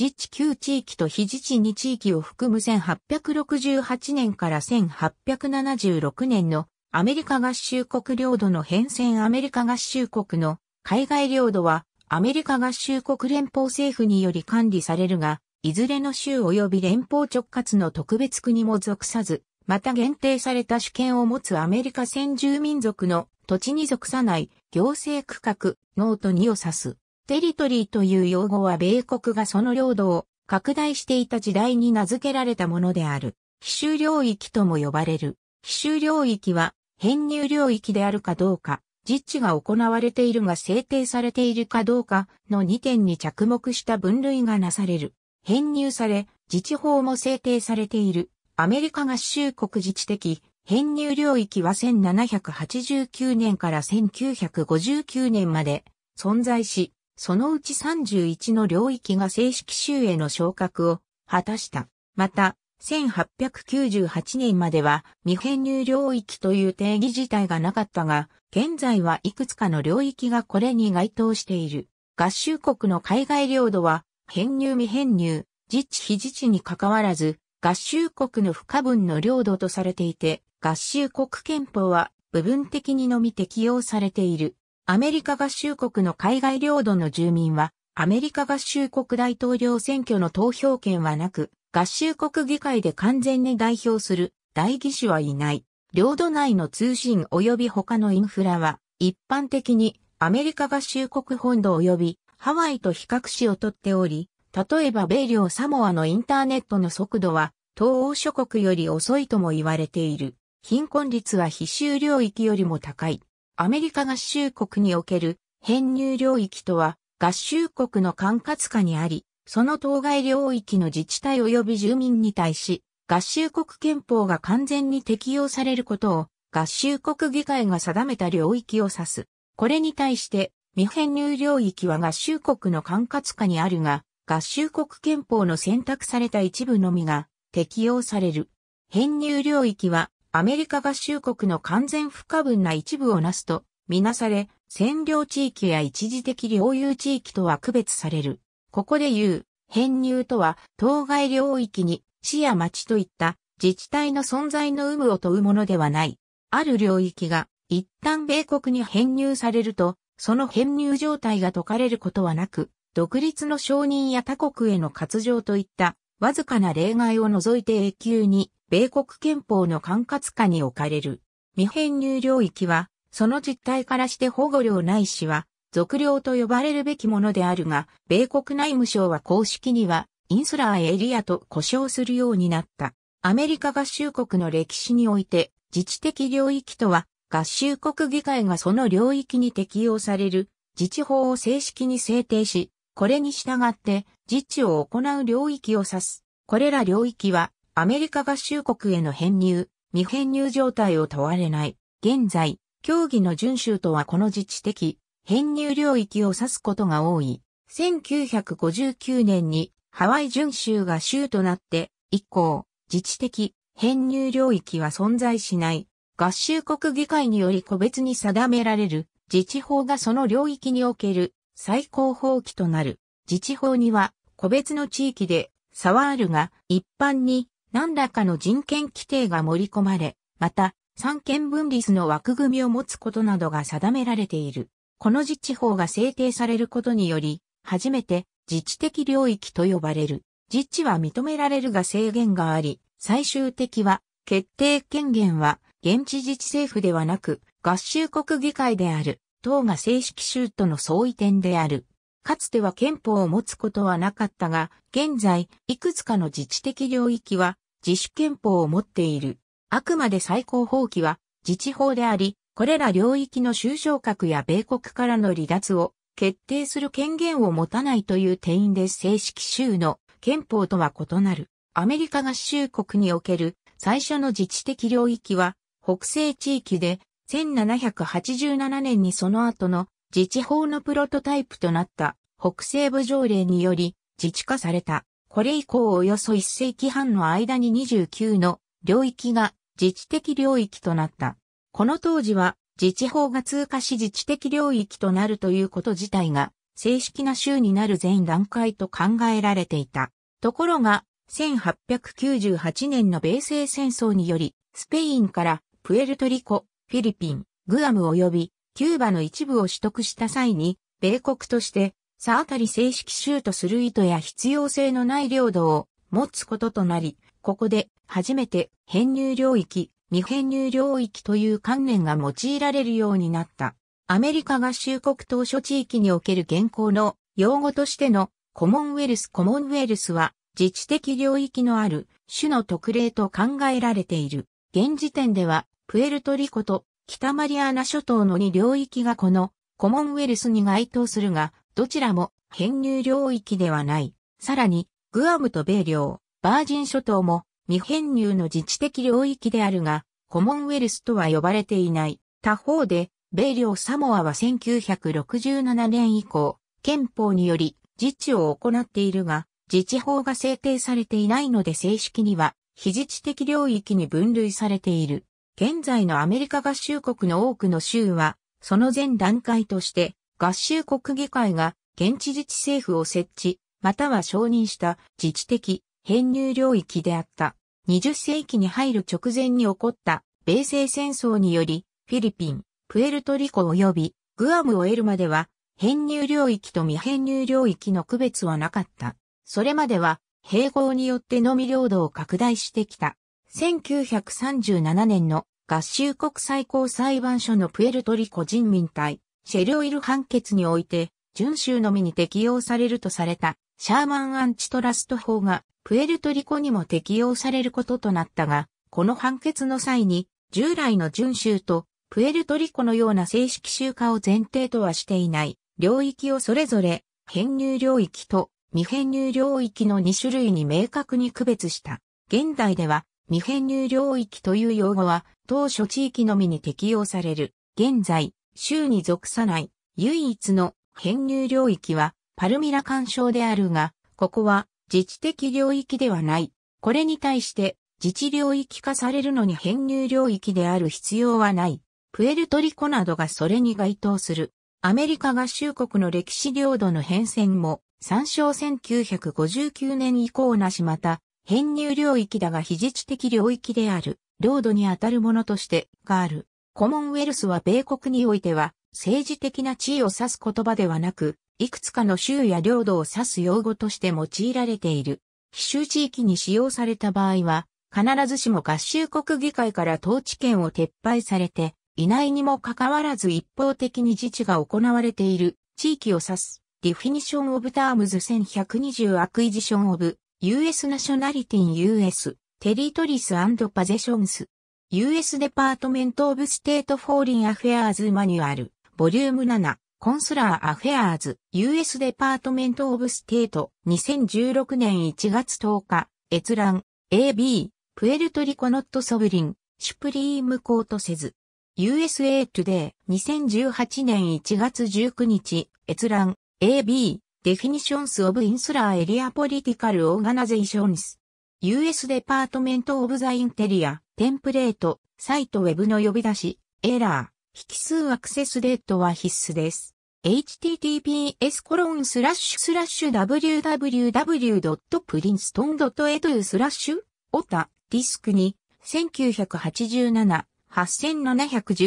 自治旧地域と非自治2地域を含む1868年から1876年のアメリカ合衆国領土の変遷アメリカ合衆国の海外領土はアメリカ合衆国連邦政府により管理されるが、いずれの州及び連邦直轄の特別区にも属さず、また限定された主権を持つアメリカ先住民族の土地に属さない行政区画、ノート2を指す。テリトリーという用語は米国がその領土を拡大していた時代に名付けられたものである。非州領域とも呼ばれる。非州領域は編入領域であるかどうか、実地が行われているが制定されているかどうかの2点に着目した分類がなされる。編入され、自治法も制定されている。アメリカ合衆国自治的編入領域は1789年から1959年まで存在し、そのうち31の領域が正式州への昇格を果たした。また、1898年までは未編入領域という定義自体がなかったが、現在はいくつかの領域がこれに該当している。合衆国の海外領土は、編入未編入、自治非自治に関わらず、合衆国の不可分の領土とされていて、合衆国憲法は部分的にのみ適用されている。アメリカ合衆国の海外領土の住民は、アメリカ合衆国大統領選挙の投票権はなく、合衆国議会で完全に代表する代議士はいない。領土内の通信及び他のインフラは、一般的にアメリカ合衆国本土及びハワイと比較しをとっており、例えば米領サモアのインターネットの速度は、東欧諸国より遅いとも言われている。貧困率は非州領域よりも高い。アメリカ合衆国における編入領域とは合衆国の管轄下にあり、その当該領域の自治体及び住民に対し、合衆国憲法が完全に適用されることを合衆国議会が定めた領域を指す。これに対して未編入領域は合衆国の管轄下にあるが、合衆国憲法の選択された一部のみが適用される。編入領域はアメリカ合衆国の完全不可分な一部をなすと、みなされ、占領地域や一時的領有地域とは区別される。ここで言う、編入とは、当該領域に、市や町といった自治体の存在の有無を問うものではない。ある領域が、一旦米国に編入されると、その編入状態が解かれることはなく、独立の承認や他国への割譲といった、わずかな例外を除いて永久に米国憲法の管轄下に置かれる。未編入領域は、その実態からして保護領ないしは、属領と呼ばれるべきものであるが、米国内務省は公式には、インスラーエリアと呼称するようになった。アメリカ合衆国の歴史において、自治的領域とは、合衆国議会がその領域に適用される自治法を正式に制定し、これに従って自治を行う領域を指す。これら領域はアメリカ合衆国への編入、未編入状態を問われない。現在、協議の遵守とはこの自治的、編入領域を指すことが多い。1959年にハワイ準州が州となって以降、自治的、編入領域は存在しない。合衆国議会により個別に定められる自治法がその領域における最高法規となる。自治法には個別の地域で差はあるが一般に何らかの人権規定が盛り込まれ、また、三権分立の枠組みを持つことなどが定められている。この自治法が制定されることにより、初めて自治的領域と呼ばれる。自治は認められるが制限があり、最終的は、決定権限は、現地自治政府ではなく、合衆国議会である、党が正式州との相違点である。かつては憲法を持つことはなかったが、現在、いくつかの自治的領域は自主憲法を持っている。あくまで最高法規は自治法であり、これら領域の収賞格や米国からの離脱を決定する権限を持たないという定員で正式州の憲法とは異なる。アメリカ合衆国における最初の自治的領域は北西地域で1787年にその後の自治法のプロトタイプとなった北西部条例により自治化された。これ以降およそ1世紀半の間に29の領域が自治的領域となった。この当時は自治法が通過し自治的領域となるということ自体が正式な州になる全段階と考えられていた。ところが、1898年の米西戦争により、スペインからプエルトリコ、フィリピン、グアム及びキューバの一部を取得した際に、米国としてさあたり正式シュートする意図や必要性のない領土を持つこととなり、ここで初めて編入領域、未編入領域という観念が用いられるようになった。アメリカ合衆国当初地域における現行の用語としてのコモンウェルスコモンウェルスは自治的領域のある種の特例と考えられている。現時点ではプエルトリコと北マリアナ諸島の2領域がこのコモンウェルスに該当するが、どちらも編入領域ではない。さらに、グアムと米領、バージン諸島も未編入の自治的領域であるが、コモンウェルスとは呼ばれていない。他方で、米領サモアは1967年以降、憲法により自治を行っているが、自治法が制定されていないので正式には、非自治的領域に分類されている。現在のアメリカ合衆国の多くの州は、その前段階として、合衆国議会が現地自治政府を設置、または承認した自治的編入領域であった。20世紀に入る直前に起こった米西戦争により、フィリピン、プエルトリコ及びグアムを得るまでは、編入領域と未編入領域の区別はなかった。それまでは、併合によってのみ領土を拡大してきた。1937年の合衆国最高裁判所のプエルトリコ人民隊シェルオイル判決において、遵州のみに適用されるとされた、シャーマンアンチトラスト法が、プエルトリコにも適用されることとなったが、この判決の際に、従来の遵州と、プエルトリコのような正式集化を前提とはしていない、領域をそれぞれ、編入領域と未編入領域の2種類に明確に区別した。現代では、未編入領域という用語は、当初地域のみに適用される。現在、州に属さない唯一の編入領域はパルミラ干渉であるが、ここは自治的領域ではない。これに対して自治領域化されるのに編入領域である必要はない。プエルトリコなどがそれに該当する。アメリカ合衆国の歴史領土の変遷も参照1959年以降なしまた、編入領域だが非自治的領域である、領土にあたるものとしてがある。コモンウェルスは米国においては、政治的な地位を指す言葉ではなく、いくつかの州や領土を指す用語として用いられている。非州地域に使用された場合は、必ずしも合衆国議会から統治権を撤廃されて、いないにもかかわらず一方的に自治が行われている地域を指す。Definition of Terms 1120 Acquisition of US Nationality in US Territories and Possessions US デパートメント・オブ・ステート・フォーリン・アフェアーズ・マニュアル、ボリューム7、コンスラー・アフェアーズ、US デパートメント・オブ・ステート、2016年1月10日、閲覧、AB、プエルトリコ・ノット・ソブリン、シュプリーム・コート・セズ、USA Today, 2018年1月19日、閲覧、AB、デフィニションス・オブ・インスラー・エリア・ポリティカル・オーガナゼ t ショ n ス、US デパートメント・オブ・ザ・インテリア、テンプレート、サイトウェブの呼び出し、エラー、引数アクセスデートは必須です。https コロンスラッシュスラッシュ www.princeton.edu スラッシュオタディスクに1 9 8 7 8 7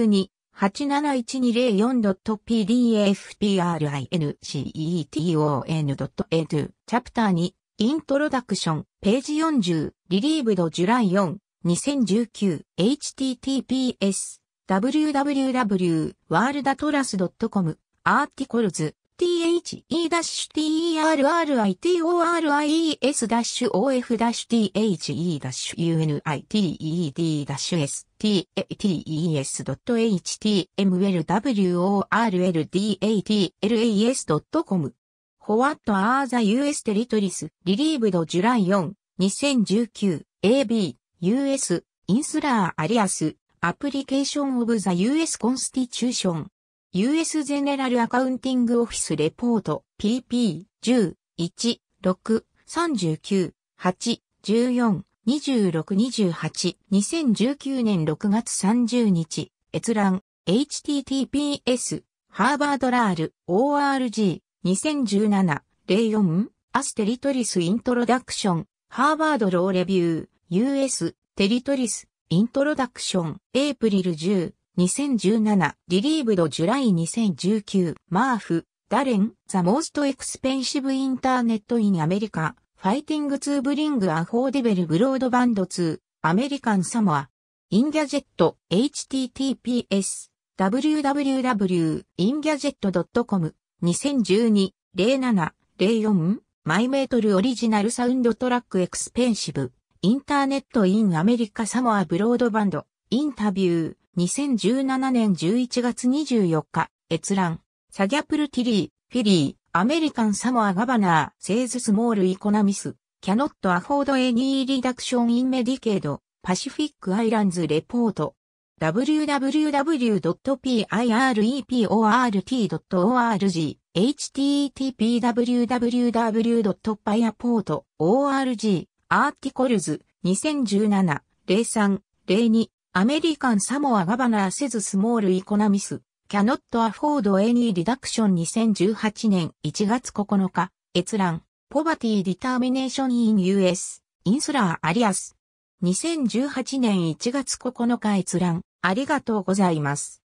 1 2 8 7 1 2 0 4 p d f p r i n c e t o n e d u チャプター2イントロダクションページ40リリーブドジュライ4 2019https www.worldatlas.com articles t h e a r i t o r l d a t l a s o f s u n i t e d s h t m l w o r l d a t l a s c o m What are the US territories relieved July 4, 2019 AB US インスラーアリアスアプリケーションオブザ US コンスティチューション US ゼネラルアカウンティングオフィスレポート PP 10 1 6 39 8 14 26-28-2019年6月30日、閲覧、https、ハーバードラール、org、2017-04、アステリトリスイントロダクション、ハーバードローレビュー。US テリトリスイントロダクションエイプリル10 2017リリーブドジュライ2019マーフダレンザモーストエクスペンシブインターネットインアメリカファイティングツーブリングアフォーデベルブロードバンドツーアメリカンサモアインギャジェット https www.ingadget.com 2012-07-04マイメートルオリジナルサウンドトラックエクスペンシブインターネットインアメリカサモアブロードバンド、インタビュー、2017年11月24日、閲覧、サギャプルティリー、フィリー、アメリカンサモアガバナー、セーズスモールイコナミス、キャノットアフォードエニーリダクションインメディケード、パシフィックアイランズレポート、www.pireport.org http www.pyreport.org アーティコルズ、2017、03、02、アメリカンサモアガバナーセズスモールイコナミス、キャノットアフォードエニーリダクション2018年1月9日、閲覧、ポバティディターミネーションイン US、インスラーアリアス。2018年1月9日閲覧、ありがとうございます。